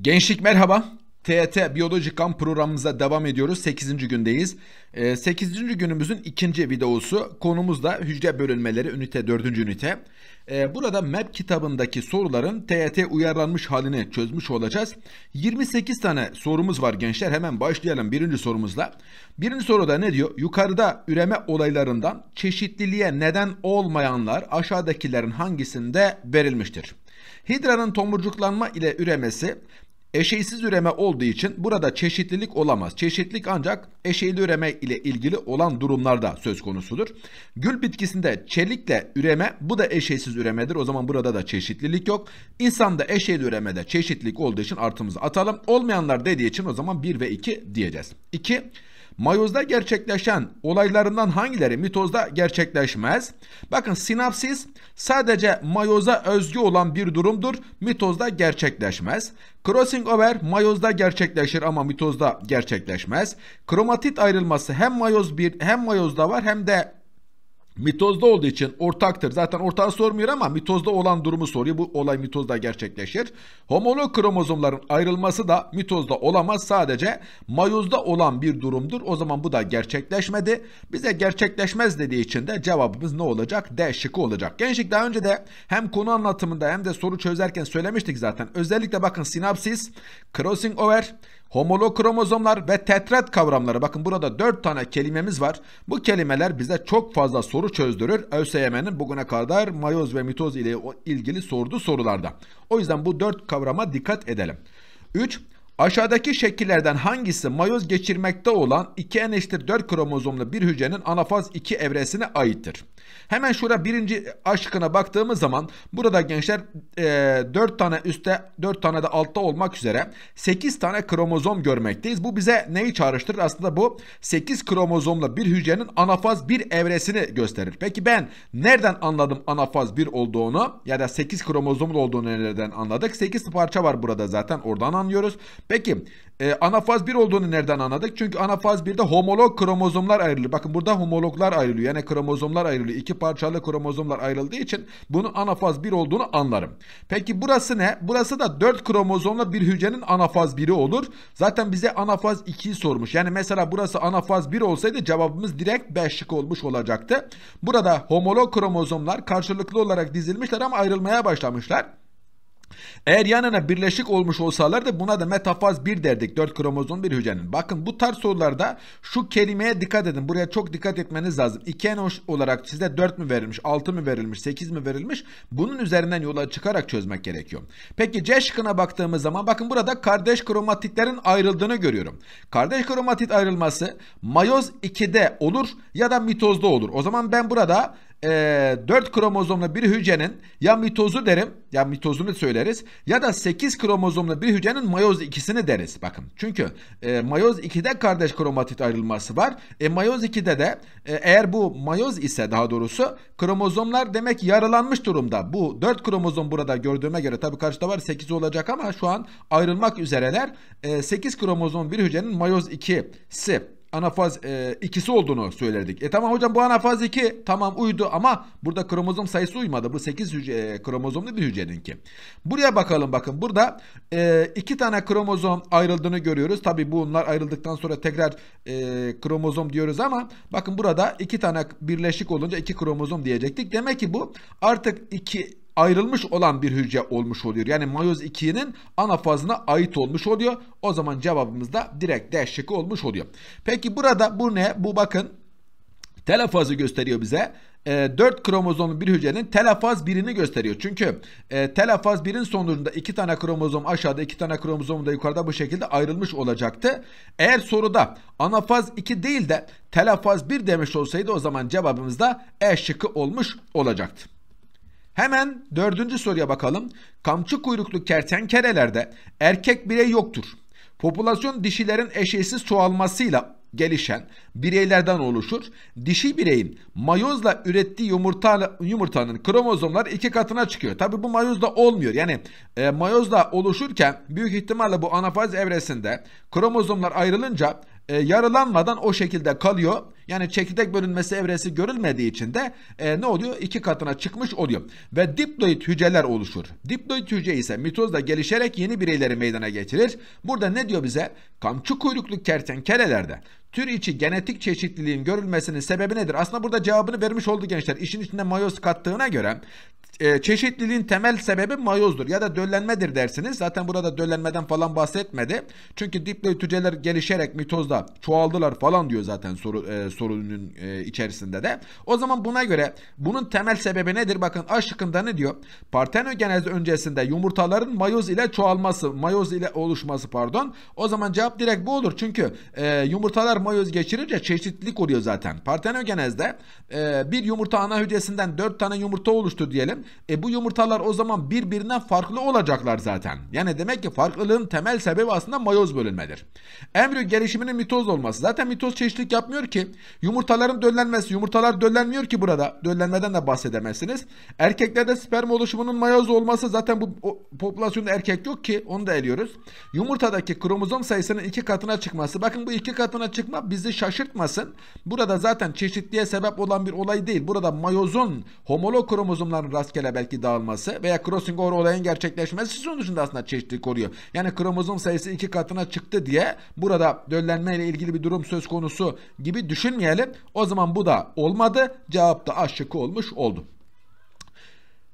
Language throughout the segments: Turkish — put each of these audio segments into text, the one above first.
Gençlik merhaba. TET Biyoloji kan programımıza devam ediyoruz. 8. gündeyiz. 8. Ee, günümüzün ikinci videosu. Konumuz da hücre bölünmeleri ünite 4. ünite. Ee, burada MEP kitabındaki soruların TET uyarlanmış halini çözmüş olacağız. 28 tane sorumuz var gençler. Hemen başlayalım birinci sorumuzla. Birinci soruda ne diyor? Yukarıda üreme olaylarından çeşitliliğe neden olmayanlar aşağıdakilerin hangisinde verilmiştir? Hidranın tomurcuklanma ile üremesi Eşeysiz üreme olduğu için burada çeşitlilik olamaz. Çeşitlilik ancak eşeyli üreme ile ilgili olan durumlarda söz konusudur. Gül bitkisinde çelikle üreme bu da eşeysiz üremedir. O zaman burada da çeşitlilik yok. İnsanda eşeyli üremede çeşitlilik olduğu için artımızı atalım. Olmayanlar dediği için o zaman 1 ve 2 diyeceğiz. 2. Mayozda gerçekleşen olaylarından hangileri mitozda gerçekleşmez? Bakın sinapsis sadece mayoza özgü olan bir durumdur. Mitozda gerçekleşmez. Crossing over mayozda gerçekleşir ama mitozda gerçekleşmez. Kromatit ayrılması hem mayoz bir hem mayozda var hem de Mitozda olduğu için ortaktır. Zaten ortağı sormuyor ama mitozda olan durumu soruyor. Bu olay mitozda gerçekleşir. Homolog kromozomların ayrılması da mitozda olamaz. Sadece mayozda olan bir durumdur. O zaman bu da gerçekleşmedi. Bize gerçekleşmez dediği için de cevabımız ne olacak? D şıkkı olacak. Gençlik daha önce de hem konu anlatımında hem de soru çözerken söylemiştik zaten. Özellikle bakın sinapsis, crossing over, homolog kromozomlar ve tetret kavramları. Bakın burada 4 tane kelimemiz var. Bu kelimeler bize çok fazla soru çözdürür. ÖSYM'nin bugüne kadar mayoz ve mitoz ile ilgili sorduğu sorularda. O yüzden bu 4 kavrama dikkat edelim. 3. Aşağıdaki şekillerden hangisi mayoz geçirmekte olan 2 eneştir 4 kromozomlu bir hücrenin anafaz 2 evresine aittir? Hemen şurada birinci aşkına baktığımız zaman burada gençler e, 4 tane üstte 4 tane de altta olmak üzere 8 tane kromozom görmekteyiz. Bu bize neyi çağrıştırır? Aslında bu 8 kromozomla bir hücrenin anafaz bir evresini gösterir. Peki ben nereden anladım anafaz bir olduğunu ya da 8 kromozomlu olduğunu nereden anladık? 8 parça var burada zaten oradan anlıyoruz. Peki e, anafaz 1 olduğunu nereden anladık? Çünkü anafaz 1'de homolog kromozomlar ayrılır. Bakın burada homologlar ayrılıyor. Yani kromozomlar ayrılıyor. İki parçalı kromozomlar ayrıldığı için bunun anafaz 1 olduğunu anlarım. Peki burası ne? Burası da 4 kromozomla bir hücrenin anafaz 1'i olur. Zaten bize anafaz 2'yi sormuş. Yani mesela burası anafaz 1 olsaydı cevabımız direkt 5'lik olmuş olacaktı. Burada homolog kromozomlar karşılıklı olarak dizilmişler ama ayrılmaya başlamışlar. Eğer yan yana birleşik olmuş olsalardı buna da metafaz 1 derdik. 4 kromozom bir hücrenin. Bakın bu tarz sorularda şu kelimeye dikkat edin. Buraya çok dikkat etmeniz lazım. 2N olarak size 4 mü verilmiş, 6 mı verilmiş, 8 mi verilmiş? Bunun üzerinden yola çıkarak çözmek gerekiyor. Peki C şıkkına baktığımız zaman bakın burada kardeş kromatitlerin ayrıldığını görüyorum. Kardeş kromatit ayrılması mayoz 2'de olur ya da mitozda olur. O zaman ben burada e, 4 kromozomlu bir hücrenin ya mitozu derim ya mitozunu söyleriz ya da 8 kromozomlu bir hücrenin mayoz ikisini deriz. Bakın çünkü e, mayoz 2'de kardeş kromatit ayrılması var. E, mayoz 2'de de e, eğer bu mayoz ise daha doğrusu kromozomlar demek yaralanmış durumda. Bu 4 kromozom burada gördüğüme göre tabii karşıda var 8 olacak ama şu an ayrılmak üzereler. E, 8 kromozom bir hücrenin mayoz 2'si anafaz e, ikisi olduğunu söylerdik. E tamam hocam bu anafaz 2 tamam uydu ama burada kromozom sayısı uymadı. Bu 8 hücre, kromozomlu bir hücreninki. Buraya bakalım bakın burada e, iki tane kromozom ayrıldığını görüyoruz. Tabi bunlar ayrıldıktan sonra tekrar e, kromozom diyoruz ama bakın burada iki tane birleşik olunca iki kromozom diyecektik. Demek ki bu artık iki ayrılmış olan bir hücre olmuş oluyor. Yani mayoz 2'nin ana fazına ait olmuş oluyor. O zaman cevabımız da direkt D şıkkı olmuş oluyor. Peki burada bu ne? Bu bakın telafazı gösteriyor bize. E, ee, 4 kromozomlu bir hücrenin telafaz birini gösteriyor. Çünkü e, telafaz birin sonucunda 2 tane kromozom aşağıda 2 tane kromozom da yukarıda bu şekilde ayrılmış olacaktı. Eğer soruda anafaz 2 değil de telafaz 1 demiş olsaydı o zaman cevabımız da E şıkkı olmuş olacaktı. Hemen dördüncü soruya bakalım. Kamçı kuyruklu kertenkelelerde erkek birey yoktur. Popülasyon dişilerin eşeğsiz çoğalmasıyla gelişen bireylerden oluşur. Dişi bireyin mayozla ürettiği yumurta, yumurtanın kromozomlar iki katına çıkıyor. Tabi bu mayozla olmuyor. Yani e, mayozla oluşurken büyük ihtimalle bu anafaz evresinde kromozomlar ayrılınca e, yaralanmadan o şekilde kalıyor. Yani çekirdek bölünmesi evresi görülmediği için de e, ne oluyor? İki katına çıkmış oluyor. Ve diploid hücreler oluşur. Diploid hücre ise mitozda gelişerek yeni bireyleri meydana getirir. Burada ne diyor bize? Kamçı kuyruklu kertenkelelerde Tür içi genetik çeşitliliğin görülmesinin sebebi nedir? Aslında burada cevabını vermiş oldu gençler. İşin içinde mayoz kattığına göre e, çeşitliliğin temel sebebi mayozdur ya da döllenmedir dersiniz. Zaten burada döllenmeden falan bahsetmedi. Çünkü diploid hücreler gelişerek mitozda çoğaldılar falan diyor zaten soru, e, sorunun e, içerisinde de. O zaman buna göre bunun temel sebebi nedir? Bakın A şıkkında ne diyor? Partenogenez öncesinde yumurtaların mayoz ile çoğalması, mayoz ile oluşması pardon. O zaman cevap direkt bu olur. Çünkü e, yumurtalar karmayoz geçirince çeşitlilik oluyor zaten. Partenogenezde e, bir yumurta ana hücresinden 4 tane yumurta oluştu diyelim. E, bu yumurtalar o zaman birbirinden farklı olacaklar zaten. Yani demek ki farklılığın temel sebebi aslında mayoz bölünmedir. Embriyo gelişiminin mitoz olması. Zaten mitoz çeşitlilik yapmıyor ki. Yumurtaların döllenmesi. Yumurtalar döllenmiyor ki burada. Döllenmeden de bahsedemezsiniz. Erkeklerde sperm oluşumunun mayoz olması zaten bu o, popülasyonda erkek yok ki. Onu da eliyoruz. Yumurtadaki kromozom sayısının iki katına çıkması. Bakın bu iki katına çıkma çıkma bizi şaşırtmasın. Burada zaten çeşitliğe sebep olan bir olay değil. Burada mayozun homolog kromozomların rastgele belki dağılması veya crossing over olayın gerçekleşmesi sonucunda aslında çeşitlilik oluyor. Yani kromozom sayısı iki katına çıktı diye burada döllenme ile ilgili bir durum söz konusu gibi düşünmeyelim. O zaman bu da olmadı. Cevap da A olmuş oldu.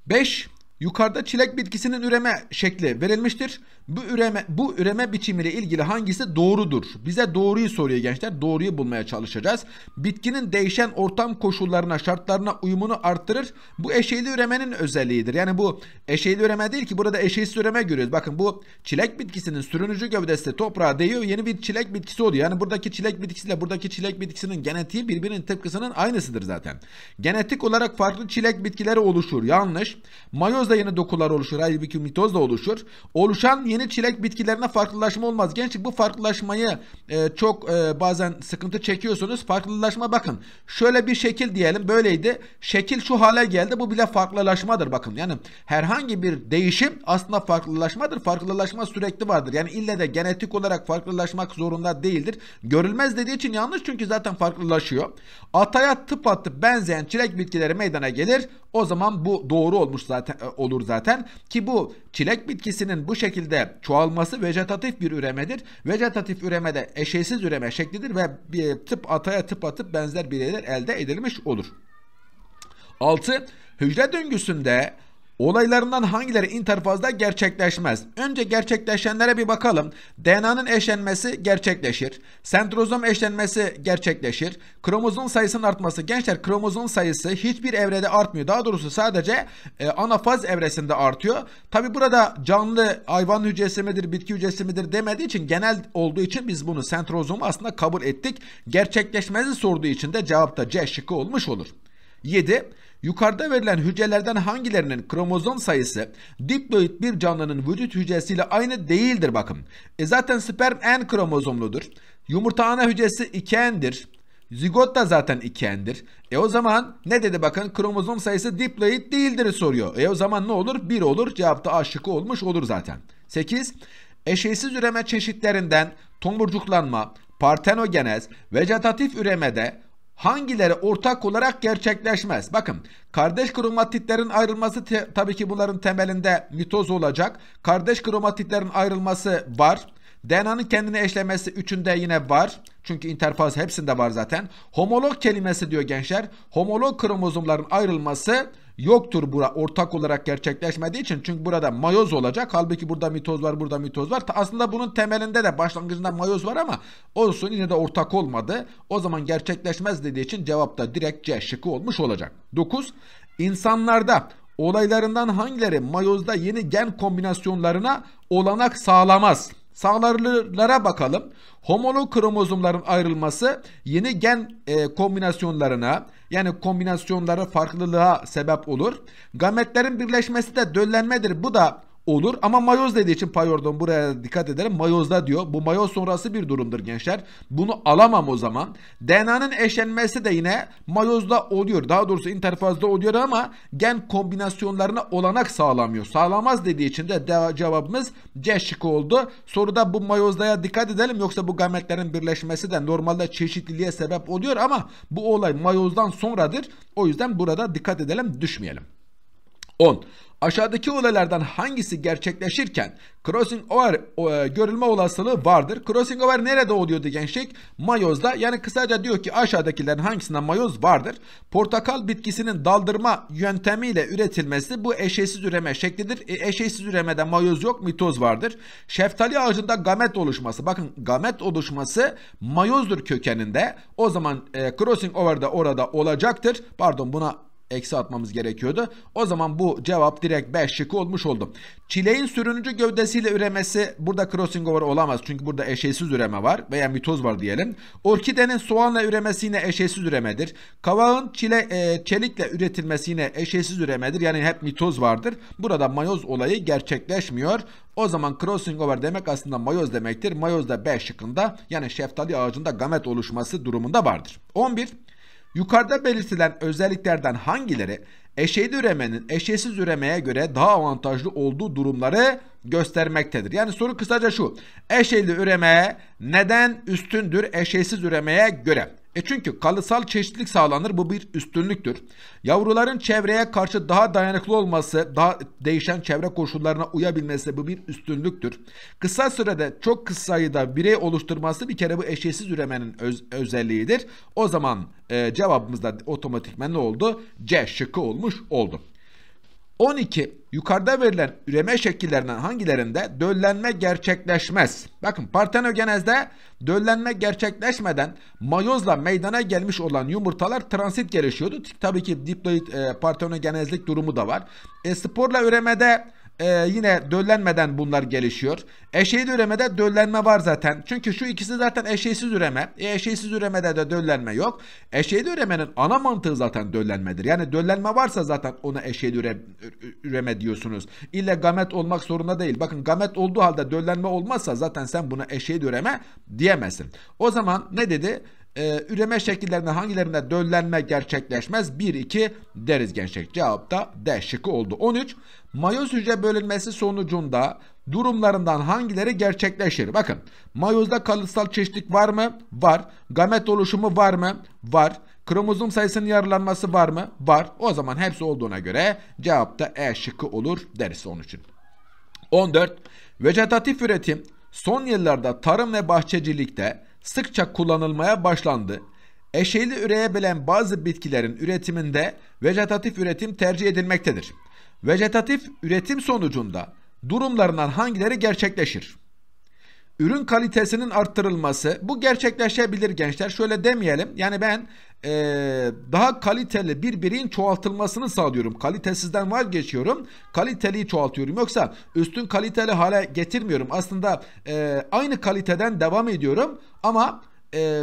5. Yukarıda çilek bitkisinin üreme şekli verilmiştir. Bu üreme, bu üreme biçimiyle ilgili hangisi doğrudur? Bize doğruyu soruyor gençler. Doğruyu bulmaya çalışacağız. Bitkinin değişen ortam koşullarına, şartlarına uyumunu arttırır. Bu eşeğli üremenin özelliğidir. Yani bu eşeğli üreme değil ki burada eşeğsiz üreme görüyoruz. Bakın bu çilek bitkisinin sürünücü gövdesi toprağa değiyor. Yeni bir çilek bitkisi oluyor. Yani buradaki çilek bitkisiyle buradaki çilek bitkisinin genetiği birbirinin tıpkısının aynısıdır zaten. Genetik olarak farklı çilek bitkileri oluşur. Yanlış. Mayozda yeni dokular oluşur. Halbuki mitoz da oluşur. Oluşan yeni yeni çilek bitkilerine farklılaşma olmaz. Gençlik bu farklılaşmayı e, çok e, bazen sıkıntı çekiyorsunuz. Farklılaşma bakın. Şöyle bir şekil diyelim böyleydi. Şekil şu hale geldi. Bu bile farklılaşmadır bakın. Yani herhangi bir değişim aslında farklılaşmadır. Farklılaşma sürekli vardır. Yani ille de genetik olarak farklılaşmak zorunda değildir. Görülmez dediği için yanlış çünkü zaten farklılaşıyor. Ataya tıpatıp benzeyen çilek bitkileri meydana gelir. O zaman bu doğru olmuş zaten e, olur zaten ki bu Çilek bitkisinin bu şekilde çoğalması vejetatif bir üremedir. Vejetatif üremede eşeysiz üreme şeklidir ve bir tıp ataya tıp atıp benzer bireyler elde edilmiş olur. 6. Hücre döngüsünde Olaylarından hangileri interfazda gerçekleşmez? Önce gerçekleşenlere bir bakalım. DNA'nın eşlenmesi gerçekleşir. Sentrozom eşlenmesi gerçekleşir. Kromozom sayısının artması. Gençler kromozom sayısı hiçbir evrede artmıyor. Daha doğrusu sadece e, anafaz evresinde artıyor. Tabi burada canlı hayvan hücresi midir, bitki hücresi midir demediği için genel olduğu için biz bunu sentrozomu aslında kabul ettik. Gerçekleşmezi sorduğu için de cevapta C şıkkı olmuş olur. 7. Yukarıda verilen hücrelerden hangilerinin kromozom sayısı diploid bir canlının vücut hücresiyle aynı değildir bakın. E zaten sperm en kromozomludur. Yumurta ana hücresi 2n'dir. Zigot da zaten 2n'dir. E o zaman ne dedi bakın kromozom sayısı diploid değildir soruyor. E o zaman ne olur? 1 olur. Cevapta A olmuş olur zaten. 8. Eşeysiz üreme çeşitlerinden tomurcuklanma, partenogenez, vejetatif üremede hangileri ortak olarak gerçekleşmez? Bakın kardeş kromatitlerin ayrılması tabii ki bunların temelinde mitoz olacak. Kardeş kromatitlerin ayrılması var. DNA'nın kendini eşlemesi üçünde yine var. Çünkü interfaz hepsinde var zaten. Homolog kelimesi diyor gençler. Homolog kromozomların ayrılması yoktur bura ortak olarak gerçekleşmediği için. Çünkü burada mayoz olacak. Halbuki burada mitoz var, burada mitoz var. Aslında bunun temelinde de başlangıcında mayoz var ama olsun yine de ortak olmadı. O zaman gerçekleşmez dediği için cevap da direkt C şıkkı olmuş olacak. 9. İnsanlarda olaylarından hangileri mayozda yeni gen kombinasyonlarına olanak sağlamaz? Sağlarlılara bakalım. Homolog kromozomların ayrılması yeni gen e, kombinasyonlarına yani kombinasyonlara farklılığa sebep olur. Gametlerin birleşmesi de döllenmedir. Bu da olur. Ama mayoz dediği için pardon buraya dikkat edelim. Mayozda diyor. Bu mayoz sonrası bir durumdur gençler. Bunu alamam o zaman. DNA'nın eşlenmesi de yine mayozda oluyor. Daha doğrusu interfazda oluyor ama gen kombinasyonlarına olanak sağlamıyor. Sağlamaz dediği için de cevabımız C şıkkı oldu. Soruda bu mayozdaya dikkat edelim. Yoksa bu gametlerin birleşmesi de normalde çeşitliliğe sebep oluyor ama bu olay mayozdan sonradır. O yüzden burada dikkat edelim düşmeyelim. 10. Aşağıdaki olaylardan hangisi gerçekleşirken crossing over e, görülme olasılığı vardır? Crossing over nerede oluyordu gençlik? Şey, mayozda. Yani kısaca diyor ki aşağıdakilerin hangisinde mayoz vardır? Portakal bitkisinin daldırma yöntemiyle üretilmesi bu eşeğsiz üreme şeklidir. E, eşeğsiz üremede mayoz yok mitoz vardır. Şeftali ağacında gamet oluşması. Bakın gamet oluşması mayozdur kökeninde. O zaman e, crossing over de orada olacaktır. Pardon buna eksi atmamız gerekiyordu. O zaman bu cevap direkt 5 şık olmuş oldu. Çileğin sürünücü gövdesiyle üremesi burada crossing over olamaz. Çünkü burada eşeğsiz üreme var veya mitoz var diyelim. Orkidenin soğanla üremesi yine eşeğsiz üremedir. Kavağın çile, e, çelikle üretilmesi yine eşeğsiz üremedir. Yani hep mitoz vardır. Burada mayoz olayı gerçekleşmiyor. O zaman crossing over demek aslında mayoz demektir. Mayoz da 5 şıkkında yani şeftali ağacında gamet oluşması durumunda vardır. 11. Yukarıda belirtilen özelliklerden hangileri eşeyli üremenin eşeysiz üremeye göre daha avantajlı olduğu durumları göstermektedir. Yani soru kısaca şu. Eşeyli üreme neden üstündür eşeysiz üremeye göre? E çünkü kalısal çeşitlilik sağlanır bu bir üstünlüktür. Yavruların çevreye karşı daha dayanıklı olması, daha değişen çevre koşullarına uyabilmesi bu bir üstünlüktür. Kısa sürede çok kısa sayıda birey oluşturması bir kere bu eşeğsiz üremenin öz özelliğidir. O zaman e, cevabımız da otomatikmen ne oldu? C şıkkı olmuş oldu. 12. Yukarıda verilen üreme şekillerinden hangilerinde döllenme gerçekleşmez? Bakın partenogenezde döllenme gerçekleşmeden mayozla meydana gelmiş olan yumurtalar transit gelişiyordu. Tabii ki diploid e, partenogenezlik durumu da var. E, sporla üremede e, yine döllenmeden bunlar gelişiyor. Eşeği üremede döllenme var zaten. Çünkü şu ikisi zaten eşeğsiz üreme. E, eşeğsiz üremede de döllenme yok. Eşeği üremenin ana mantığı zaten döllenmedir. Yani döllenme varsa zaten ona eşeği üre, üreme diyorsunuz. İlle gamet olmak zorunda değil. Bakın gamet olduğu halde döllenme olmazsa zaten sen buna eşeği üreme diyemezsin. O zaman ne dedi? e, üreme şekillerinde hangilerinde döllenme gerçekleşmez? 1-2 deriz gençlik. Cevap da D şıkkı oldu. 13. Mayoz hücre bölünmesi sonucunda durumlarından hangileri gerçekleşir? Bakın mayozda kalıtsal çeşitlik var mı? Var. Gamet oluşumu var mı? Var. Kromozom sayısının yarılanması var mı? Var. O zaman hepsi olduğuna göre cevap da E şıkkı olur deriz onun için. 14. Vejetatif üretim son yıllarda tarım ve bahçecilikte sıkça kullanılmaya başlandı. Eşeğli üreyebilen bazı bitkilerin üretiminde vejetatif üretim tercih edilmektedir. Vejetatif üretim sonucunda durumlarından hangileri gerçekleşir? ürün kalitesinin arttırılması bu gerçekleşebilir gençler. Şöyle demeyelim yani ben e, daha kaliteli bir bireyin çoğaltılmasını sağlıyorum. Kalitesizden var geçiyorum, Kaliteliyi çoğaltıyorum. Yoksa üstün kaliteli hale getirmiyorum. Aslında e, aynı kaliteden devam ediyorum ama e,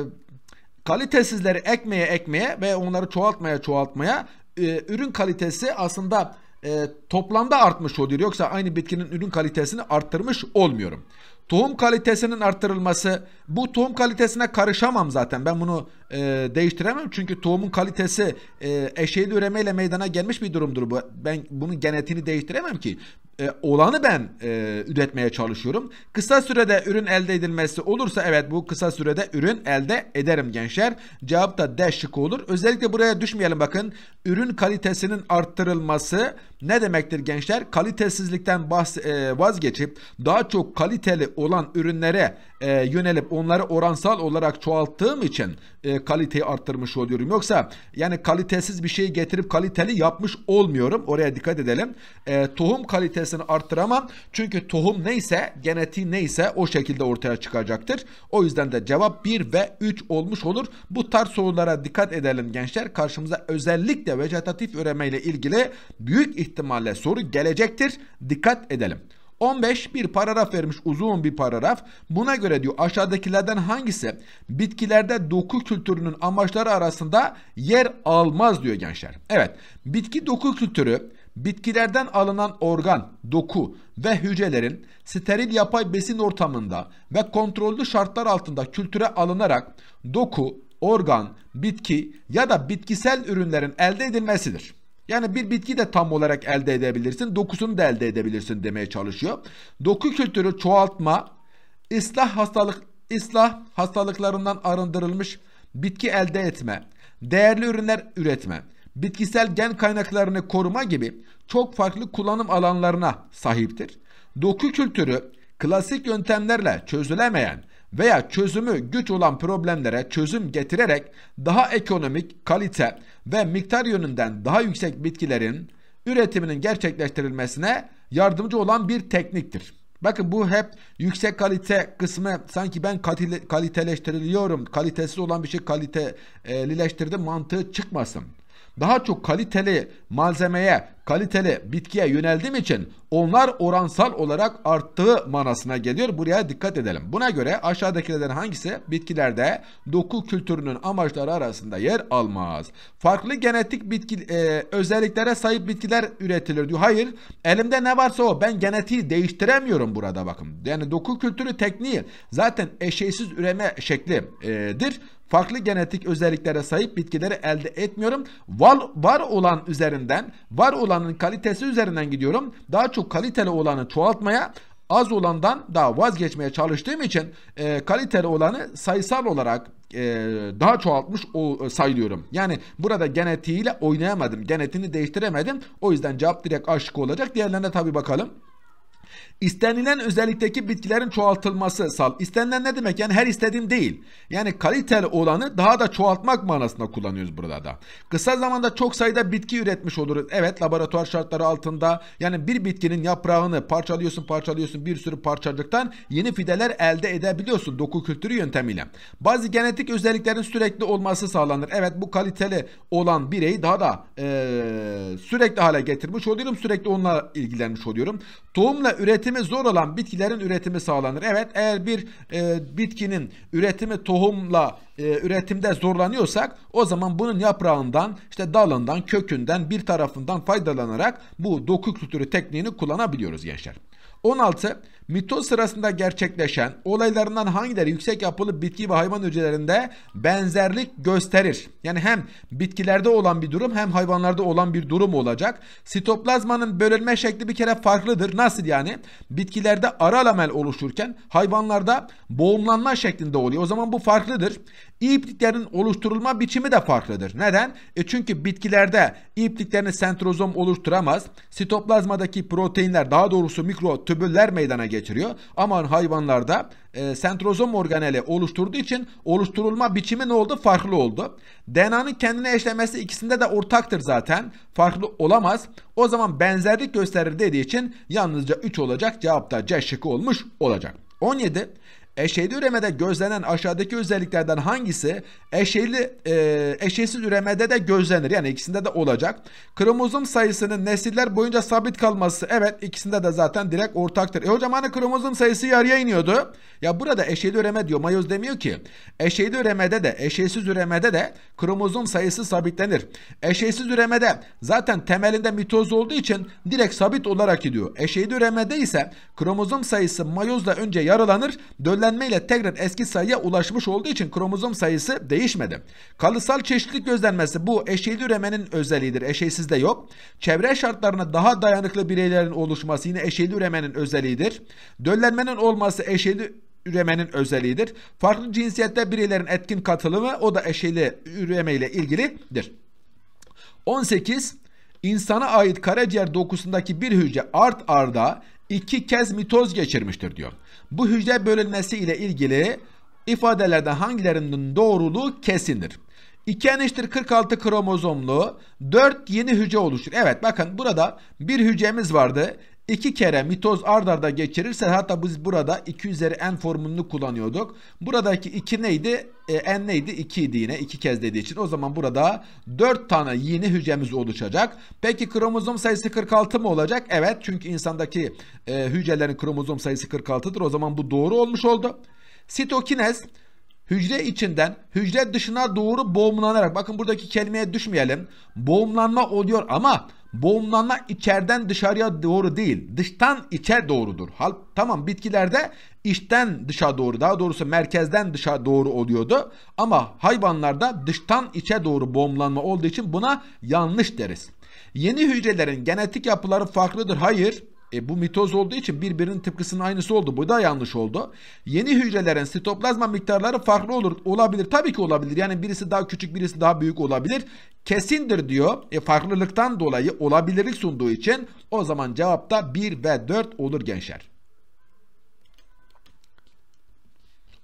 kalitesizleri ekmeye ekmeye ve onları çoğaltmaya çoğaltmaya e, ürün kalitesi aslında e, toplamda artmış oluyor. Yoksa aynı bitkinin ürün kalitesini arttırmış olmuyorum. Tohum kalitesinin arttırılması. Bu tohum kalitesine karışamam zaten. Ben bunu e, değiştiremem. Çünkü tohumun kalitesi e, eşeğin üremeyle meydana gelmiş bir durumdur bu. Ben bunun genetiğini değiştiremem ki e, olanı ben e, üretmeye çalışıyorum. Kısa sürede ürün elde edilmesi olursa evet bu kısa sürede ürün elde ederim gençler. Cevap da D şıkkı olur. Özellikle buraya düşmeyelim bakın. Ürün kalitesinin arttırılması ne demektir gençler? Kalitesizlikten bahs e, vazgeçip daha çok kaliteli olan ürünlere e, yönelip onları oransal olarak çoğalttığım için e, kaliteyi arttırmış oluyorum. Yoksa yani kalitesiz bir şey getirip kaliteli yapmış olmuyorum. Oraya dikkat edelim. E, tohum kalitesi sayısını arttıramam. Çünkü tohum neyse, genetiği neyse o şekilde ortaya çıkacaktır. O yüzden de cevap 1 ve 3 olmuş olur. Bu tarz sorulara dikkat edelim gençler. Karşımıza özellikle vejetatif üreme ile ilgili büyük ihtimalle soru gelecektir. Dikkat edelim. 15 bir paragraf vermiş uzun bir paragraf. Buna göre diyor aşağıdakilerden hangisi bitkilerde doku kültürünün amaçları arasında yer almaz diyor gençler. Evet bitki doku kültürü Bitkilerden alınan organ, doku ve hücrelerin steril yapay besin ortamında ve kontrollü şartlar altında kültüre alınarak doku, organ, bitki ya da bitkisel ürünlerin elde edilmesidir. Yani bir bitki de tam olarak elde edebilirsin, dokusunu da elde edebilirsin demeye çalışıyor. Doku kültürü çoğaltma, ıslah hastalık ıslah hastalıklarından arındırılmış bitki elde etme, değerli ürünler üretme bitkisel gen kaynaklarını koruma gibi çok farklı kullanım alanlarına sahiptir. Doku kültürü klasik yöntemlerle çözülemeyen veya çözümü güç olan problemlere çözüm getirerek daha ekonomik, kalite ve miktar yönünden daha yüksek bitkilerin üretiminin gerçekleştirilmesine yardımcı olan bir tekniktir. Bakın bu hep yüksek kalite kısmı sanki ben kaliteleştiriliyorum, kalitesiz olan bir şey kalitelileştirdim mantığı çıkmasın daha çok kaliteli malzemeye, kaliteli bitkiye yöneldiğim için onlar oransal olarak arttığı manasına geliyor. Buraya dikkat edelim. Buna göre aşağıdakilerden hangisi bitkilerde doku kültürünün amaçları arasında yer almaz? Farklı genetik bitki e, özelliklere sahip bitkiler üretilir diyor. Hayır, elimde ne varsa o. Ben genetiği değiştiremiyorum burada bakın. Yani doku kültürü tekniği zaten eşeğsiz üreme şeklidir farklı genetik özelliklere sahip bitkileri elde etmiyorum. Var, var olan üzerinden, var olanın kalitesi üzerinden gidiyorum. Daha çok kaliteli olanı çoğaltmaya, az olandan daha vazgeçmeye çalıştığım için e, kaliteli olanı sayısal olarak e, daha çoğaltmış o, e, sayılıyorum. Yani burada genetiğiyle oynayamadım. Genetini değiştiremedim. O yüzden cevap direkt aşık olacak. Diğerlerine tabi bakalım. İstenilen özellikteki bitkilerin çoğaltılması sal. İstenilen ne demek? Yani her istediğim değil. Yani kaliteli olanı daha da çoğaltmak manasında kullanıyoruz burada da. Kısa zamanda çok sayıda bitki üretmiş oluruz. Evet laboratuvar şartları altında yani bir bitkinin yaprağını parçalıyorsun parçalıyorsun bir sürü parçacıktan yeni fideler elde edebiliyorsun doku kültürü yöntemiyle. Bazı genetik özelliklerin sürekli olması sağlanır. Evet bu kaliteli olan bireyi daha da e, sürekli hale getirmiş oluyorum. Sürekli onunla ilgilenmiş oluyorum. Tohumla üretimi zor olan bitkilerin üretimi sağlanır. Evet eğer bir e, bitkinin üretimi tohumla e, üretimde zorlanıyorsak o zaman bunun yaprağından işte dalından kökünden bir tarafından faydalanarak bu doku kültürü tekniğini kullanabiliyoruz gençler. 16. Mitoz sırasında gerçekleşen olaylarından hangileri yüksek yapılı bitki ve hayvan hücrelerinde benzerlik gösterir? Yani hem bitkilerde olan bir durum hem hayvanlarda olan bir durum olacak. Sitoplazmanın bölünme şekli bir kere farklıdır. Nasıl yani? Bitkilerde ara lamel oluşurken hayvanlarda boğumlanma şeklinde oluyor. O zaman bu farklıdır. İpliklerin oluşturulma biçimi de farklıdır. Neden? E çünkü bitkilerde ipliklerini sentrozom oluşturamaz. Sitoplazmadaki proteinler daha doğrusu mikrotübüller meydana geliyor getiriyor. Ama hayvanlarda e, sentrozom organeli oluşturduğu için oluşturulma biçimi ne oldu? Farklı oldu. DNA'nın kendine eşlemesi ikisinde de ortaktır zaten. Farklı olamaz. O zaman benzerlik gösterir dediği için yalnızca 3 olacak. Cevap da C şıkkı olmuş olacak. 17. Eşeyli üremede gözlenen aşağıdaki özelliklerden hangisi eşeyli e, eşeysiz üremede de gözlenir? Yani ikisinde de olacak. Kromozom sayısının nesiller boyunca sabit kalması. Evet ikisinde de zaten direkt ortaktır. E hocam hani kromozom sayısı yarıya iniyordu. Ya burada eşeyli üreme diyor. Mayoz demiyor ki eşeyli üremede de eşeysiz üremede de kromozom sayısı sabitlenir. Eşeysiz üremede zaten temelinde mitoz olduğu için direkt sabit olarak gidiyor. Eşeyli üremede ise kromozom sayısı mayozla önce yarılanır Döller Yenilenmeyle tekrar eski sayıya ulaşmış olduğu için kromozom sayısı değişmedi. Kalıtsal çeşitlilik gözlenmesi bu eşeyli üremenin özelliğidir. Eşeysizde yok. Çevre şartlarına daha dayanıklı bireylerin oluşması yine eşeyli üremenin özelliğidir. Döllenmenin olması eşeyli üremenin özelliğidir. Farklı cinsiyette bireylerin etkin katılımı o da eşeli üreme ile ilgilidir. 18 İnsana ait karaciğer dokusundaki bir hücre art arda iki kez mitoz geçirmiştir diyor. Bu hücre bölünmesi ile ilgili ifadelerde hangilerinin doğruluğu kesindir. İki eniştir 46 kromozomlu 4 yeni hücre oluşur. Evet bakın burada bir hücremiz vardı iki kere mitoz ard arda geçirirse hatta biz burada 2 üzeri n formülünü kullanıyorduk. Buradaki 2 neydi? E, n neydi? 2 idi yine. 2 kez dediği için. O zaman burada 4 tane yeni hücremiz oluşacak. Peki kromozom sayısı 46 mı olacak? Evet. Çünkü insandaki e, hücrelerin kromozom sayısı 46'dır. O zaman bu doğru olmuş oldu. Sitokinez hücre içinden hücre dışına doğru boğumlanarak bakın buradaki kelimeye düşmeyelim. Boğumlanma oluyor ama boğumlanma içeriden dışarıya doğru değil, dıştan içe doğrudur. Hal, tamam bitkilerde içten dışa doğru, daha doğrusu merkezden dışa doğru oluyordu. Ama hayvanlarda dıştan içe doğru boğumlanma olduğu için buna yanlış deriz. Yeni hücrelerin genetik yapıları farklıdır. Hayır. E bu mitoz olduğu için birbirinin tıpkısının aynısı oldu. Bu da yanlış oldu. Yeni hücrelerin sitoplazma miktarları farklı olur olabilir. Tabii ki olabilir. Yani birisi daha küçük, birisi daha büyük olabilir. Kesindir diyor. E farklılıktan dolayı olabilirlik sunduğu için o zaman cevapta 1 ve 4 olur gençler.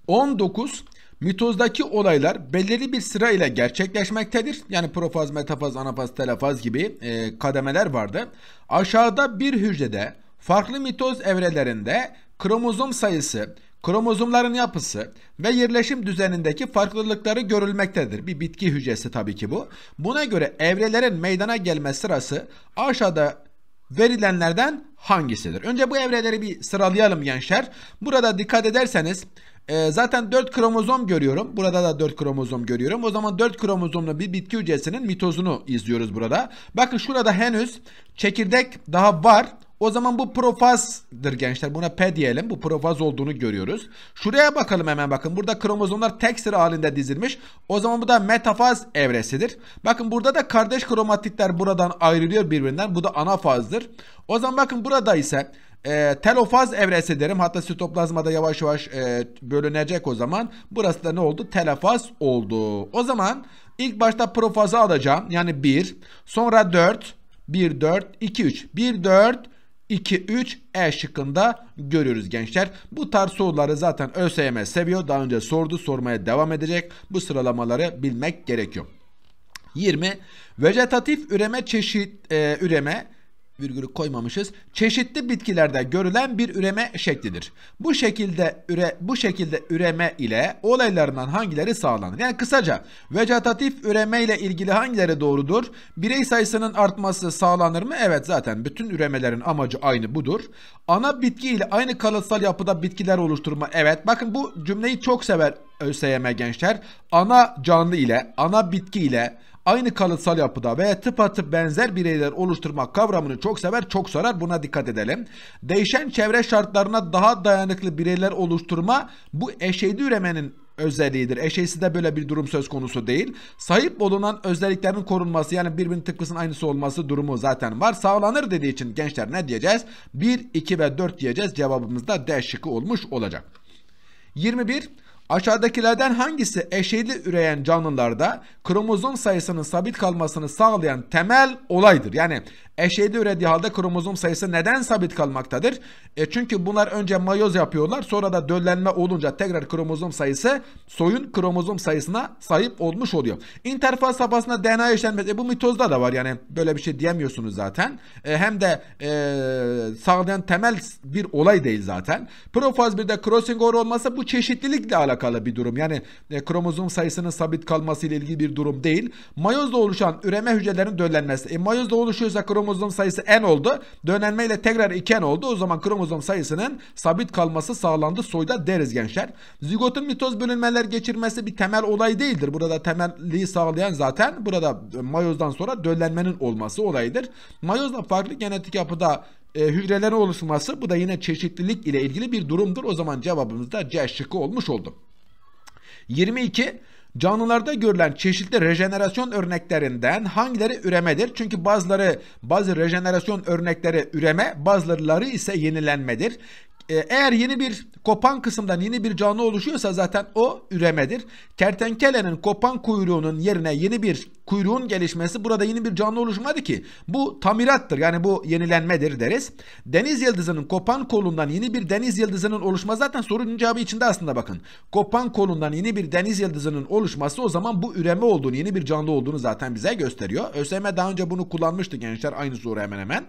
19 Mitozdaki olaylar belirli bir sırayla gerçekleşmektedir. Yani profaz, metafaz, anafaz, telafaz gibi e, kademeler vardı. Aşağıda bir hücrede farklı mitoz evrelerinde kromozom sayısı, kromozomların yapısı ve yerleşim düzenindeki farklılıkları görülmektedir. Bir bitki hücresi tabii ki bu. Buna göre evrelerin meydana gelme sırası aşağıda verilenlerden hangisidir? Önce bu evreleri bir sıralayalım gençler. Burada dikkat ederseniz e, zaten 4 kromozom görüyorum. Burada da 4 kromozom görüyorum. O zaman 4 kromozomlu bir bitki hücresinin mitozunu izliyoruz burada. Bakın şurada henüz çekirdek daha var. O zaman bu profazdır gençler. Buna P diyelim. Bu profaz olduğunu görüyoruz. Şuraya bakalım hemen bakın. Burada kromozomlar tek sıra halinde dizilmiş. O zaman bu da metafaz evresidir. Bakın burada da kardeş kromatitler buradan ayrılıyor birbirinden. Bu da ana fazdır. O zaman bakın burada ise e, ee, telofaz evresi derim. Hatta sitoplazmada yavaş yavaş e, bölünecek o zaman. Burası da ne oldu? Telofaz oldu. O zaman ilk başta profazı alacağım. Yani 1. Sonra 4. 1, 4, 2, 3. 1, 4, 2, 3 E şıkkında görüyoruz gençler. Bu tarz soruları zaten ÖSYM seviyor. Daha önce sordu. Sormaya devam edecek. Bu sıralamaları bilmek gerekiyor. 20. Vegetatif üreme çeşit e, üreme virgülü koymamışız. Çeşitli bitkilerde görülen bir üreme şeklidir. Bu şekilde üre bu şekilde üreme ile olaylarından hangileri sağlanır? Yani kısaca vegetatif üreme ile ilgili hangileri doğrudur? Birey sayısının artması sağlanır mı? Evet zaten bütün üremelerin amacı aynı budur. Ana bitki ile aynı kalıtsal yapıda bitkiler oluşturma. Evet bakın bu cümleyi çok sever ÖSYM e, gençler. Ana canlı ile ana bitki ile aynı kalıtsal yapıda ve tıpatıp benzer bireyler oluşturmak kavramını çok sever, çok sorar. Buna dikkat edelim. Değişen çevre şartlarına daha dayanıklı bireyler oluşturma bu eşeydi üremenin özelliğidir. Eşeğsizde böyle bir durum söz konusu değil. Sahip olunan özelliklerin korunması yani birbirinin tıpkısının aynısı olması durumu zaten var. Sağlanır dediği için gençler ne diyeceğiz? 1, 2 ve 4 diyeceğiz. Cevabımız da D şıkkı olmuş olacak. 21. Aşağıdakilerden hangisi eşeyli üreyen canlılarda kromozom sayısının sabit kalmasını sağlayan temel olaydır? Yani eşeyli ürediği halde kromozom sayısı neden sabit kalmaktadır? E çünkü bunlar önce mayoz yapıyorlar sonra da döllenme olunca tekrar kromozom sayısı soyun kromozom sayısına sahip olmuş oluyor. İnterfaz safhasında DNA işlenmesi e bu mitozda da var yani böyle bir şey diyemiyorsunuz zaten. E hem de e, sağlayan temel bir olay değil zaten. Profaz 1'de crossing over olması bu çeşitlilikle alakalı alakalı bir durum. Yani e, kromozom sayısının sabit kalması ile ilgili bir durum değil. Mayozda oluşan üreme hücrelerin döllenmesi. E, mayozda oluşuyorsa kromozom sayısı en oldu. Dönenme tekrar iken oldu. O zaman kromozom sayısının sabit kalması sağlandı soyda deriz gençler. Zigotun mitoz bölünmeler geçirmesi bir temel olay değildir. Burada temelliği sağlayan zaten burada e, mayozdan sonra döllenmenin olması olayıdır. Mayozla farklı genetik yapıda e, hücrelerin oluşması bu da yine çeşitlilik ile ilgili bir durumdur. O zaman cevabımız da C şıkkı olmuş oldu. 22. Canlılarda görülen çeşitli rejenerasyon örneklerinden hangileri üremedir? Çünkü bazıları bazı rejenerasyon örnekleri üreme, bazıları ise yenilenmedir. E, eğer yeni bir kopan kısımdan yeni bir canlı oluşuyorsa zaten o üremedir. Kertenkelenin kopan kuyruğunun yerine yeni bir kuyruğun gelişmesi burada yeni bir canlı oluşmadı ki. Bu tamirattır yani bu yenilenmedir deriz. Deniz yıldızının kopan kolundan yeni bir deniz yıldızının oluşması zaten sorunun cevabı içinde aslında bakın. Kopan kolundan yeni bir deniz yıldızının oluşması o zaman bu üreme olduğunu yeni bir canlı olduğunu zaten bize gösteriyor. ÖSYM daha önce bunu kullanmıştı gençler aynı soru hemen hemen.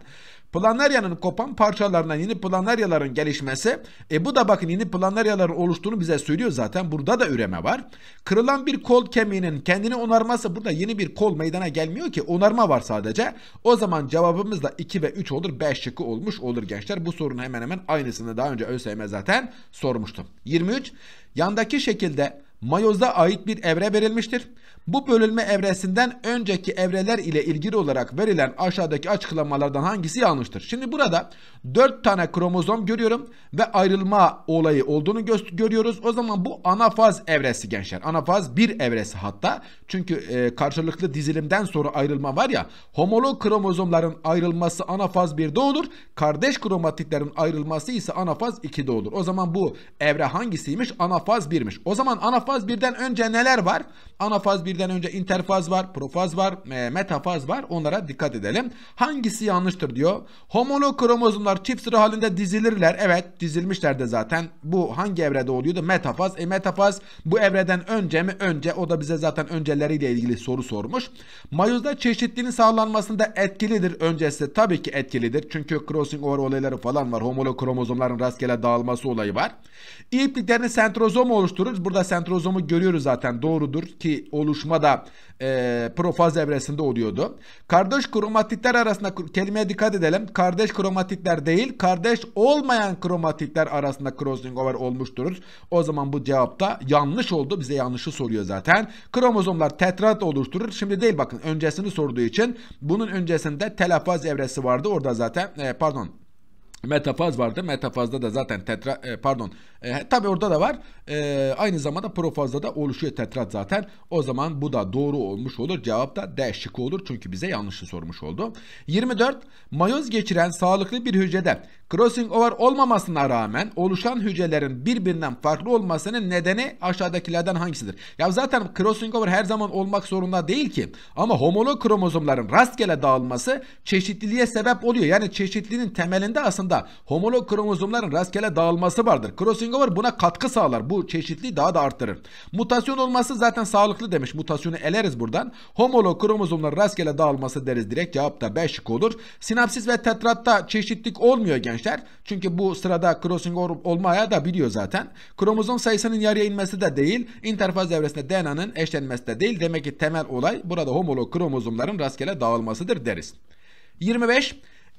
Planaryanın kopan parçalarından yeni planaryaların gelişmesi, e bu da bakın yeni planaryaların oluştuğunu bize söylüyor zaten. Burada da üreme var. Kırılan bir kol kemiğinin kendini onarması burada yeni bir kol meydana gelmiyor ki onarma var sadece. O zaman cevabımız da 2 ve 3 olur. 5 şıkkı olmuş olur gençler. Bu sorunun hemen hemen aynısını daha önce ÖSYM e zaten sormuştum. 23. Yandaki şekilde Mayoz'a ait bir evre verilmiştir. Bu bölünme evresinden önceki evreler ile ilgili olarak verilen aşağıdaki açıklamalardan hangisi yanlıştır? Şimdi burada 4 tane kromozom görüyorum ve ayrılma olayı olduğunu görüyoruz. O zaman bu anafaz evresi gençler. Anafaz 1 evresi hatta. Çünkü e, karşılıklı dizilimden sonra ayrılma var ya. Homolog kromozomların ayrılması anafaz 1'de olur. Kardeş kromatitlerin ayrılması ise anafaz 2'de olur. O zaman bu evre hangisiymiş? Anafaz 1'miş. O zaman anafaz 1'den önce neler var? Anafaz 1 birden önce interfaz var, profaz var, metafaz var. Onlara dikkat edelim. Hangisi yanlıştır diyor. Homolog kromozomlar çift sıra halinde dizilirler. Evet dizilmişler de zaten. Bu hangi evrede oluyordu? Metafaz. E metafaz bu evreden önce mi? Önce. O da bize zaten önceleriyle ilgili soru sormuş. Mayozda çeşitliliğin sağlanmasında etkilidir. Öncesi tabii ki etkilidir. Çünkü crossing over olayları falan var. Homolog kromozomların rastgele dağılması olayı var. İpliklerini sentrozom oluşturur. Burada sentrozomu görüyoruz zaten doğrudur ki oluş buluşmada e, profaz evresinde oluyordu. Kardeş kromatitler arasında kelimeye dikkat edelim. Kardeş kromatitler değil, kardeş olmayan kromatitler arasında crossing over olmuştur. O zaman bu cevapta yanlış oldu. Bize yanlışı soruyor zaten. Kromozomlar tetrat oluşturur. Şimdi değil bakın öncesini sorduğu için bunun öncesinde telafaz evresi vardı. Orada zaten e, pardon Metafaz vardı. Metafazda da zaten tetra e, pardon. E, tabii orada da var. E, aynı zamanda profazda da oluşuyor tetrat zaten. O zaman bu da doğru olmuş olur. Cevap da D şıkkı olur. Çünkü bize yanlışı sormuş oldu. 24. Mayoz geçiren sağlıklı bir hücrede crossing over olmamasına rağmen oluşan hücrelerin birbirinden farklı olmasının nedeni aşağıdakilerden hangisidir? Ya zaten crossing over her zaman olmak zorunda değil ki. Ama homolog kromozomların rastgele dağılması çeşitliliğe sebep oluyor. Yani çeşitliliğin temelinde aslında homolog kromozomların rastgele dağılması vardır. Crossing over buna katkı sağlar. Bu bu çeşitliği daha da arttırır. Mutasyon olması zaten sağlıklı demiş. Mutasyonu eleriz buradan. Homolo kromozomların rastgele dağılması deriz direkt. Cevapta 5 şık olur. Sinapsis ve tetratta çeşitlik olmuyor gençler. Çünkü bu sırada crossing olmaya da biliyor zaten. Kromozom sayısının yarıya inmesi de değil. İnterfaz evresinde DNA'nın eşlenmesi de değil. Demek ki temel olay burada homolo kromozomların rastgele dağılmasıdır deriz. 25.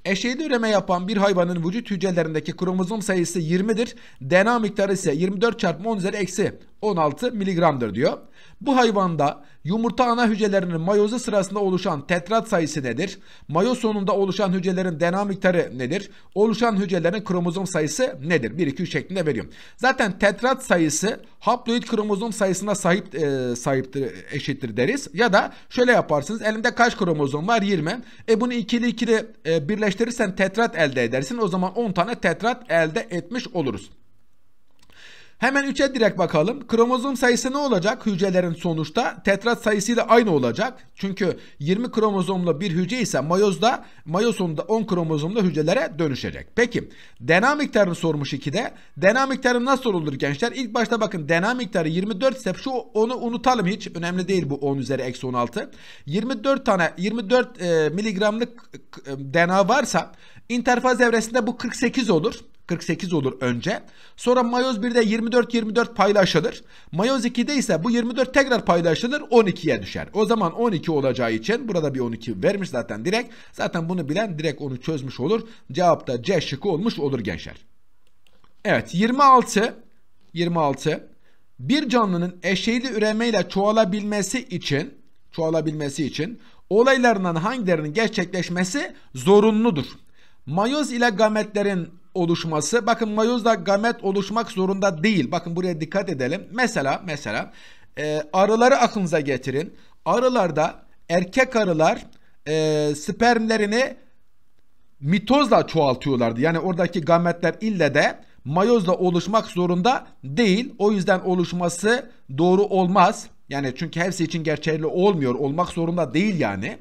Eşeğde üreme yapan bir hayvanın vücut hücrelerindeki kromozom sayısı 20'dir. DNA miktarı ise 24 çarpı 10 üzeri eksi 16 miligramdır diyor. Bu hayvanda yumurta ana hücrelerinin mayozu sırasında oluşan tetrat sayısı nedir? Mayoz sonunda oluşan hücrelerin DNA miktarı nedir? Oluşan hücrelerin kromozom sayısı nedir? 1 2 3 şeklinde veriyorum. Zaten tetrat sayısı haploid kromozom sayısına sahip e, sahiptir eşittir deriz. Ya da şöyle yaparsınız. Elimde kaç kromozom var? 20. E bunu ikili ikili e, birleştirirsen tetrat elde edersin. O zaman 10 tane tetrat elde etmiş oluruz. Hemen 3'e direkt bakalım. Kromozom sayısı ne olacak hücrelerin sonuçta? Tetrat sayısıyla aynı olacak. Çünkü 20 kromozomlu bir hücre ise mayozda, mayoz 10 kromozomlu hücrelere dönüşecek. Peki DNA miktarını sormuş 2'de. DNA miktarı nasıl olur gençler? İlk başta bakın DNA miktarı 24 ise şu onu unutalım hiç. Önemli değil bu 10 üzeri eksi 16. 24 tane 24 e, miligramlık e, DNA varsa interfaz evresinde bu 48 olur. 48 olur önce. Sonra mayoz 1'de 24-24 paylaşılır. Mayoz 2'de ise bu 24 tekrar paylaşılır 12'ye düşer. O zaman 12 olacağı için burada bir 12 vermiş zaten direkt. Zaten bunu bilen direkt onu çözmüş olur. Cevap da C şıkkı olmuş olur gençler. Evet 26 26 bir canlının eşeğli üremeyle çoğalabilmesi için çoğalabilmesi için olaylarından hangilerinin gerçekleşmesi zorunludur. Mayoz ile gametlerin oluşması. Bakın mayozda gamet oluşmak zorunda değil. Bakın buraya dikkat edelim. Mesela mesela e, arıları aklınıza getirin. Arılarda erkek arılar e, spermlerini mitozla çoğaltıyorlardı. Yani oradaki gametler ille de mayozla oluşmak zorunda değil. O yüzden oluşması doğru olmaz. Yani çünkü hepsi şey için geçerli olmuyor. Olmak zorunda değil yani.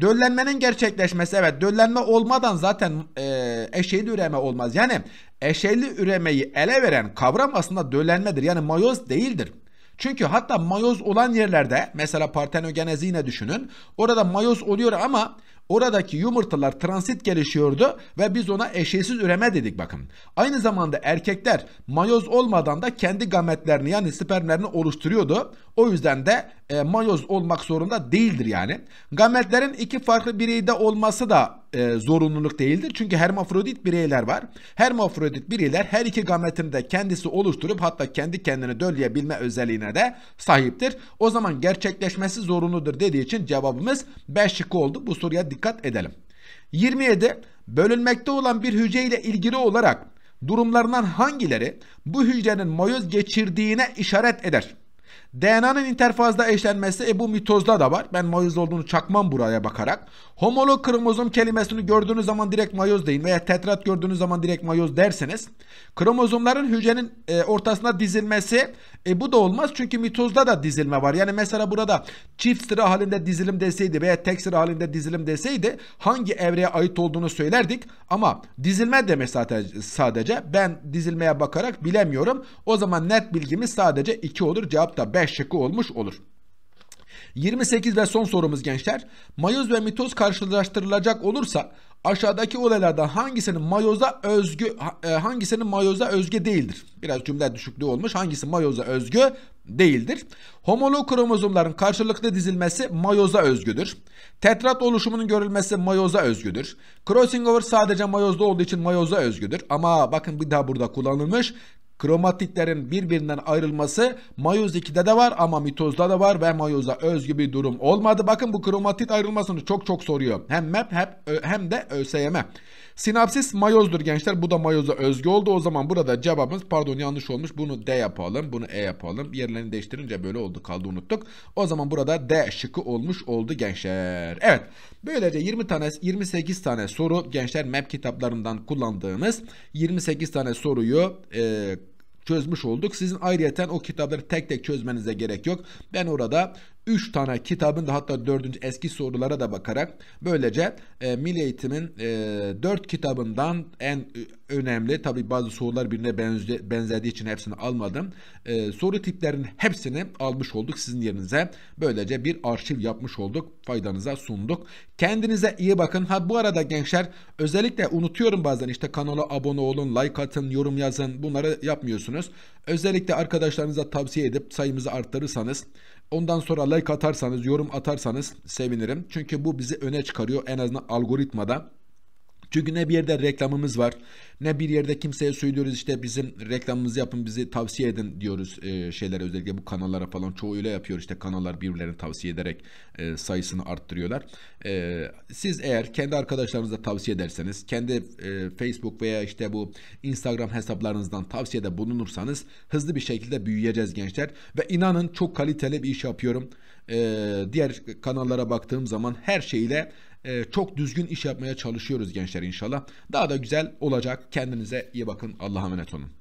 Döllenmenin gerçekleşmesi evet döllenme olmadan zaten e, eşeğli üreme olmaz. Yani eşeğli üremeyi ele veren kavram aslında döllenmedir yani mayoz değildir. Çünkü hatta mayoz olan yerlerde mesela partenogenezi yine düşünün. Orada mayoz oluyor ama Oradaki yumurtalar transit gelişiyordu ve biz ona eşeğsiz üreme dedik bakın. Aynı zamanda erkekler mayoz olmadan da kendi gametlerini yani spermlerini oluşturuyordu. O yüzden de e, mayoz olmak zorunda değildir yani. Gametlerin iki farklı bireyde olması da e, zorunluluk değildir. Çünkü hermafrodit bireyler var. Hermafrodit bireyler her iki gametini de kendisi oluşturup hatta kendi kendini dölleyebilme özelliğine de sahiptir. O zaman gerçekleşmesi zorunludur dediği için cevabımız 5 şıkkı oldu. Bu soruya dikkat edelim. 27. Bölünmekte olan bir hücre ile ilgili olarak durumlarından hangileri bu hücrenin mayoz geçirdiğine işaret eder? DNA'nın interfazda eşlenmesi e, bu mitozda da var. Ben mayoz olduğunu çakmam buraya bakarak. Homolog kromozom kelimesini gördüğünüz zaman direkt mayoz deyin veya tetrat gördüğünüz zaman direkt mayoz derseniz kromozomların hücrenin e, ortasına dizilmesi e, bu da olmaz çünkü mitozda da dizilme var. Yani mesela burada çift sıra halinde dizilim deseydi veya tek sıra halinde dizilim deseydi hangi evreye ait olduğunu söylerdik ama dizilme demek sadece, sadece ben dizilmeye bakarak bilemiyorum. O zaman net bilgimiz sadece 2 olur. Cevap da 5. D şıkkı olmuş olur. 28 ve son sorumuz gençler. Mayoz ve mitoz karşılaştırılacak olursa aşağıdaki olaylardan hangisinin mayoza özgü e, hangisinin mayoza özgü değildir? Biraz cümle düşüklüğü olmuş. Hangisi mayoza özgü değildir? Homolog kromozomların karşılıklı dizilmesi mayoza özgüdür. Tetrat oluşumunun görülmesi mayoza özgüdür. Crossing over sadece mayozda olduğu için mayoza özgüdür. Ama bakın bir daha burada kullanılmış. Kromatitlerin birbirinden ayrılması mayoz 2'de de var ama mitozda da var ve mayoza özgü bir durum olmadı. Bakın bu kromatit ayrılmasını çok çok soruyor. Hem MEP hem de ÖSYM. Sinapsis mayozdur gençler. Bu da mayoza özgü oldu. O zaman burada cevabımız pardon yanlış olmuş. Bunu D yapalım. Bunu E yapalım. Yerlerini değiştirince böyle oldu kaldı unuttuk. O zaman burada D şıkkı olmuş oldu gençler. Evet. Böylece 20 tane 28 tane soru gençler map kitaplarından kullandığımız 28 tane soruyu e, çözmüş olduk. Sizin ayrıyeten o kitapları tek tek çözmenize gerek yok. Ben orada 3 tane kitabın da hatta 4. eski sorulara da bakarak böylece e, Milli Eğitim'in e, 4 kitabından en önemli tabi bazı sorular birbirine benze, benzediği için hepsini almadım. E, soru tiplerinin hepsini almış olduk sizin yerinize. Böylece bir arşiv yapmış olduk. Faydanıza sunduk. Kendinize iyi bakın. Ha bu arada gençler özellikle unutuyorum bazen işte kanala abone olun, like atın, yorum yazın. Bunları yapmıyorsunuz. Özellikle arkadaşlarınıza tavsiye edip sayımızı arttırırsanız Ondan sonra like atarsanız, yorum atarsanız sevinirim. Çünkü bu bizi öne çıkarıyor en azından algoritmada. Çünkü ne bir yerde reklamımız var ne bir yerde kimseye söylüyoruz işte bizim reklamımızı yapın bizi tavsiye edin diyoruz e, şeylere özellikle bu kanallara falan çoğu öyle yapıyor işte kanallar birbirlerini tavsiye ederek e, sayısını arttırıyorlar. E, siz eğer kendi arkadaşlarınıza tavsiye ederseniz kendi e, Facebook veya işte bu Instagram hesaplarınızdan tavsiyede bulunursanız hızlı bir şekilde büyüyeceğiz gençler ve inanın çok kaliteli bir iş yapıyorum. E, diğer kanallara baktığım zaman her şeyle e, çok düzgün iş yapmaya çalışıyoruz gençler inşallah. Daha da güzel olacak. Kendinize iyi bakın. Allah'a emanet olun.